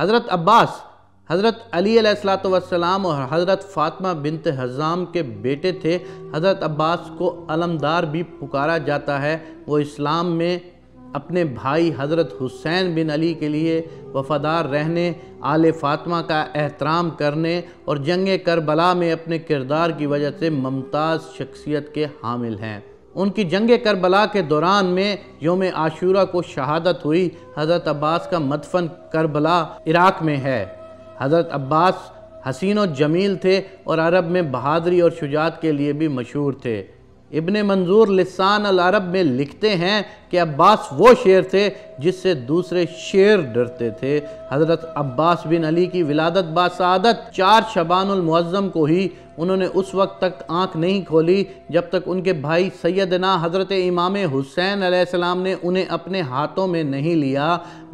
हज़रत अब्बास हज़रत अली सलाम और हज़रत फ़ातिमा बिनत हज़ाम के बेटे थे हज़रत अब्बास को अलमदार भी पुकारा जाता है वो इस्लाम में अपने भाई हज़रत हुसैन बिन अली के लिए वफ़ादार रहने आल फ़ातिमा का एहतराम करने और जंग करबला में अपने किरदार की वजह से मुमताज़ शख्सियत के हामिल हैं उनकी जंग करबला के दौरान में योम आशूरा को शहादत हुई हज़रत अब्बास का मदफन करबला इराक़ में है हज़रत अब्बास हसीन और जमील थे और अरब में बहादरी और शुजात के लिए भी मशहूर थे इब्ने मंजूर लिसान अल अरब में लिखते हैं कि अब्बास वो शेर थे जिससे दूसरे शेर डरते थे हज़रत अब्बास बिन अली की विलादत बासादत चार शबानमज़म को ही उन्होंने उस वक्त तक आंख नहीं खोली जब तक उनके भाई सैदना हज़रत इमाम हुसैन आसमाम ने उन्हें अपने हाथों में नहीं लिया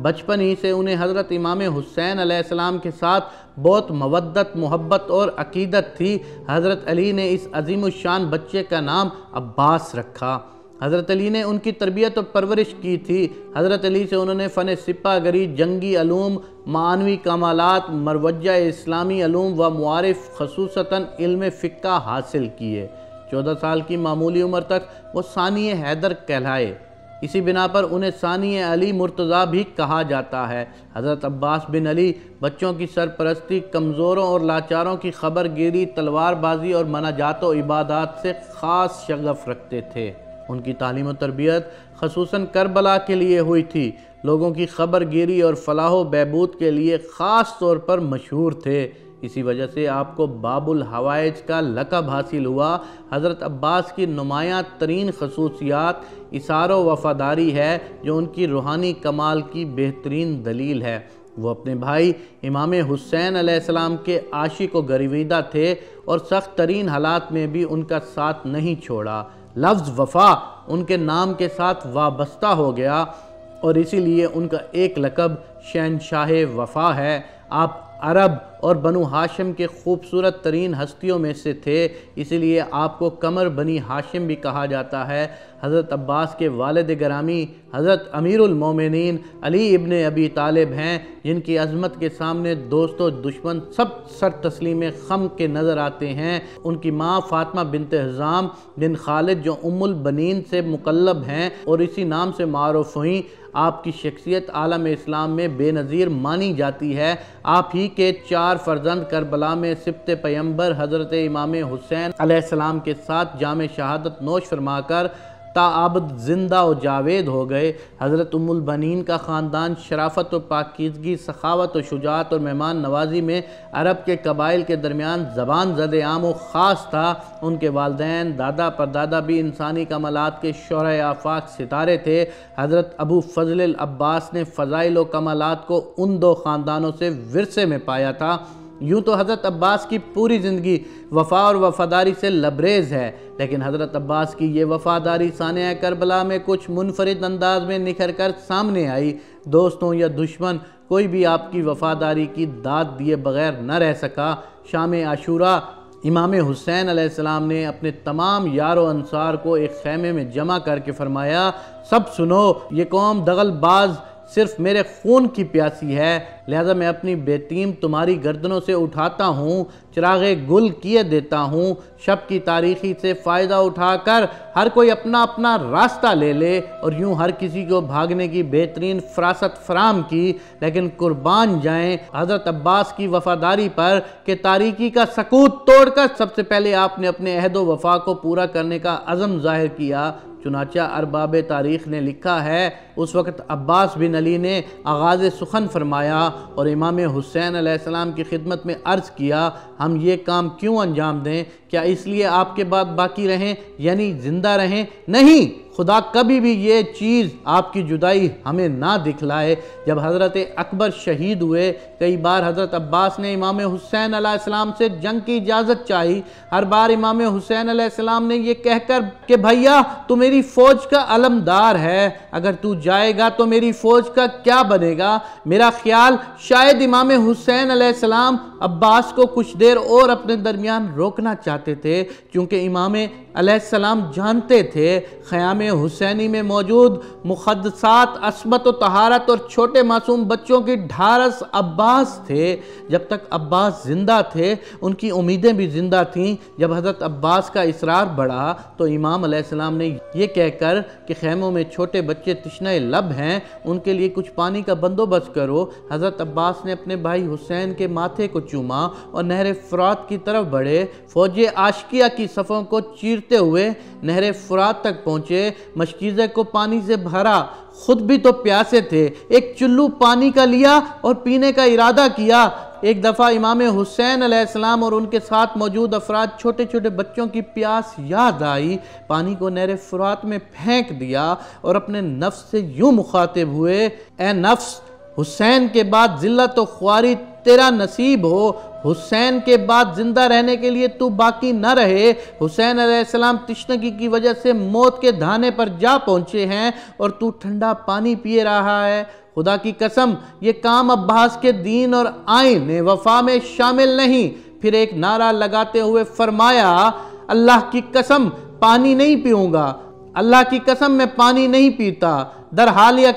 बचपन ही से उन्हें हज़रत इमाम हुसैन आसमाम के साथ बहुत मवदत मोहब्बत और अकीदत थी हज़रत अली ने इस अजीम शान बच्चे का नाम अब्बास रखा हज़रत अली ने उनकी तरबियत और परवरिश की थी हज़रत अली से उन्होंने फ़न सिपागरी जंगी अलूम मानवी कमालत मरवजा इस्लामी अलूम व मुआारफ़ खसूसता इल्म फ़िका हासिल किए चौदह साल की मामूली उम्र तक वो सानिय हैदर कहलाए इसी बिना पर उन्हें सानिय अली मुर्तज़ा भी कहा जाता है हज़रत अब्बास बिन अली बच्चों की सरपरस्ती कमज़ोरों और लाचारों की खबर गिरी तलवारबाजी और मनाजात इबादत से ख़ास शगफ़ रखते थे उनकी तालीम तरबियत खसूस करबला के लिए हुई थी लोगों की खबर गिरी और फलाह बहबूद के लिए ख़ास तौर पर मशहूर थे इसी वजह से आपको बाबुल हवाइज का लकब हासिल हुआ हज़रत अब्बास की नुमायाँ तरीन खसूसियात इशारो वफ़ादारी है जो उनकी रूहानी कमाल की बेहतरीन दलील है वो अपने भाई इमाम हुसैन आसमाम के आशी को गरीवीदा थे और सख्त तरीन हालात में भी उनका साथ नहीं छोड़ा लफ्ज़ वफा उनके नाम के साथ वाबस्ता हो गया और इसीलिए उनका एक लकब शहनशाह वफा है आप अरब और बनु हाशिम के खूबसूरत तरीन हस्तियों में से थे इसलिए आपको कमर बनी हाशिम भी कहा जाता है हज़रत अब्बास के वालद ग्रामी हज़रत अमीरमिन अली इबन अबी तालिब हैं जिनकी अजमत के सामने दोस्तों दुश्मन सब सर तस्लीम खम के नज़र आते हैं उनकी माँ फातमा बिनत हज़ाम बिन खालिद जो उमुल बनीन से मुकलब हैं और इसी नाम से मारूफ हुई आपकी शख्सियत आलम इस्लाम में बेनज़ीर मानी जाती है आप ही के चार चार फर्जंद करबला में सिबत पैम्बर हज़रत इमाम हुसैन सलाम के साथ जाम शहादत नोश फरमाकर ताबद ज़िंदा व जावेद हो गए हज़रत उमुलबनिन का ख़ानदान शराफत व पाकिजगी सखावत और शुजात और मेहमान नवाजी में अरब के कबाइल के दरमियान ज़बान जद आम व ख़ास था उनके वालदेन दादा परदादा भी इंसानी कमलात के शर आफाक सितारे थे हज़रत अबू फजल अब्बास ने फ़ज़ाइल व कमलात को उन दो ख़ानदानों से विरसे में पाया था यूँ तो हज़रत अब्बास की पूरी ज़िंदगी वफ़ा और वफ़ादारी से लबरेज़ है लेकिन हज़रत अब्बास की ये वफ़ादारी सान्या करबला में कुछ मुनफरद अंदाज में निखर कर सामने आई दोस्तों या दुश्मन कोई भी आपकी वफ़ादारी की दाद दिए बगैर न रह सका शाम आशूरा इमाम हुसैन आसमाम ने अपने तमाम यारो अनसार को एक खैमे में जमा करके फरमाया सब सुनो ये कौम दगलबाज़ सिर्फ मेरे खून की प्यासी है लिहाजा मैं अपनी बेतीम तुम्हारी गर्दनों से उठाता हूँ चिराग गुल किए देता हूँ शब की तारीखी से फ़ायदा उठाकर हर कोई अपना अपना रास्ता ले ले और यूँ हर किसी को भागने की बेहतरीन फरासत फ्राहम की लेकिन कुर्बान जाएँ हज़रत अब्बास की वफ़ादारी पर कि तारीखी का सकूत तोड़कर सबसे पहले आपने अपने अहद वफ़ा को पूरा करने का अज़म ज़ाहिर किया चुनाचा अरबाब तारीख ने लिखा है उस वक़्त अब्बास बिन अली ने आगाज़ सुखन फरमाया और इमाम हुसैन आसमाम की खिदमत में अर्ज़ किया हम ये काम क्यों अंजाम दें क्या इसलिए आपके बाद बाकी रहें यानी ज़िंदा रहें नहीं खुदा कभी भी ये चीज़ आपकी जुदाई हमें ना दिखलाए जब हज़रत अकबर शहीद हुए कई बार हज़रत अब्बास ने इमाम हुसैन आसमाम से जंग की इजाज़त चाही हर बार इमाम हुसैन आसमाम ने यह कहकर के भैया तू मेरी फ़ौज का अलमदार है अगर तू जाएगा तो मेरी फ़ौज का क्या बनेगा मेरा ख्याल शायद इमाम हुसैन अलैहिस्सलाम अब्बास को कुछ देर और अपने दरमियान रोकना चाहते थे क्योंकि इमाम अलैहिस्सलाम जानते थे ख़याम हुसैनी में मौजूद मुखदसात असमत व तहारत और छोटे मासूम बच्चों की ढारस अब्बास थे जब तक अब्बास ज़िंदा थे उनकी उम्मीदें भी ज़िंदा थीं जब हज़रत अब्बास का इसरार बढ़ा तो इमाम अलैहिस्सलाम ने यह कहकर कि खैमों में छोटे बच्चे तश्न लब हैं उनके लिए कुछ पानी का बंदोबस्त करो हज़रत अब्बास ने अपने भाई हुसैन के माथे को चूमा और नहर फ़रात की तरफ बढ़े फ़ौज आशकिया की सफ़ों को चीर गिरते हुए नहर फुरात तक पहुँचे मशकीज़े को पानी से भरा खुद भी तो प्यासे थे एक चुल्लू पानी का लिया और पीने का इरादा किया एक दफ़ा इमाम हुसैन आसमाम और उनके साथ मौजूद अफराद छोटे छोटे बच्चों की प्यास याद आई पानी को नहर फुरात में फेंक दिया और अपने नफ्स से यूं मुखातिब हुए ए नफ्स हुसैन के बाद ज़िल्लत तो ख्वारी तेरा नसीब हो हुसैन के बाद जिंदा रहने के लिए तू बाकी न रहे हुसैन अलैहिस्सलाम तिश्नगी की वजह से मौत के धाने पर जा पहुंचे हैं और तू ठंडा पानी पिए रहा है खुदा की कसम ये काम अब्बास के दीन और आइन वफा में शामिल नहीं फिर एक नारा लगाते हुए फरमाया अल्लाह की कसम पानी नहीं पीऊँगा अल्लाह की कसम मैं पानी नहीं पीता दर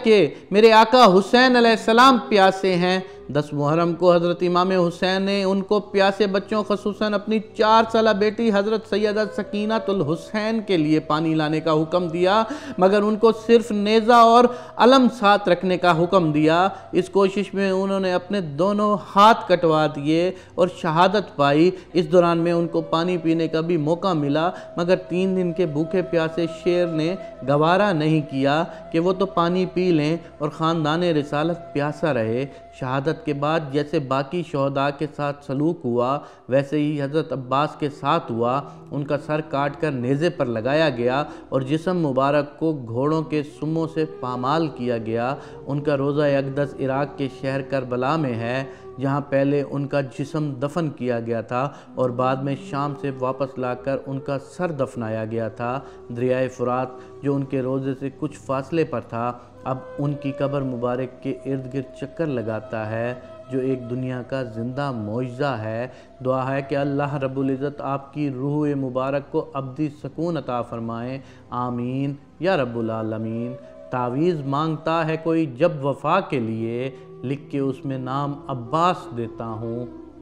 के मेरे आका हुसैन अलैहिस्सलाम प्यासे हैं दस मुहर्रम को हज़रत इमाम हुसैन ने उनको प्यासे बच्चों खसूस अपनी चार साल बेटी हज़रत सैदा सकीनातुल हुसैन के लिए पानी लाने का हुक्म दिया मगर उनको सिर्फ नेज़ा और अलम साथ रखने का हुक्म दिया इस कोशिश में उन्होंने अपने दोनों हाथ कटवा दिए और शहादत पाई इस दौरान में उनको पानी पीने का भी मौका मिला मगर तीन दिन के भूखे प्यासे शेर ने गवारा नहीं किया कि वो तो पानी पी लें और ख़ानदान रिसालत प्यासा रहे शहादत के बाद जैसे बाकी शहदा के साथ सलूक हुआ वैसे ही हज़रत अब्बास के साथ हुआ उनका सर काट कर नेज़े पर लगाया गया और जिसम मुबारक को घोड़ों के सुमों से पामाल किया गया उनका रोज़ा अकदस इराक़ के शहर करबला में है जहाँ पहले उनका जिसम दफन किया गया था और बाद में शाम से वापस लाकर उनका सर दफनाया गया था दरियाए फ़ुरात जो उनके रोज़े से कुछ फासले पर था अब उनकी कब्र मुबारक के इर्द गिर्द चक्कर लगाता है जो एक दुनिया का ज़िंदा मुआजा है दुआ है कि अल्लाह रबुल्ज़त आपकी रूह मुबारक को अबदी सकून अता फ़रमाएँ आमीन या रब्बुल आलमीन तावीज़ मांगता है कोई जब वफा के लिए लिख के उसमें नाम अब्बास देता हूँ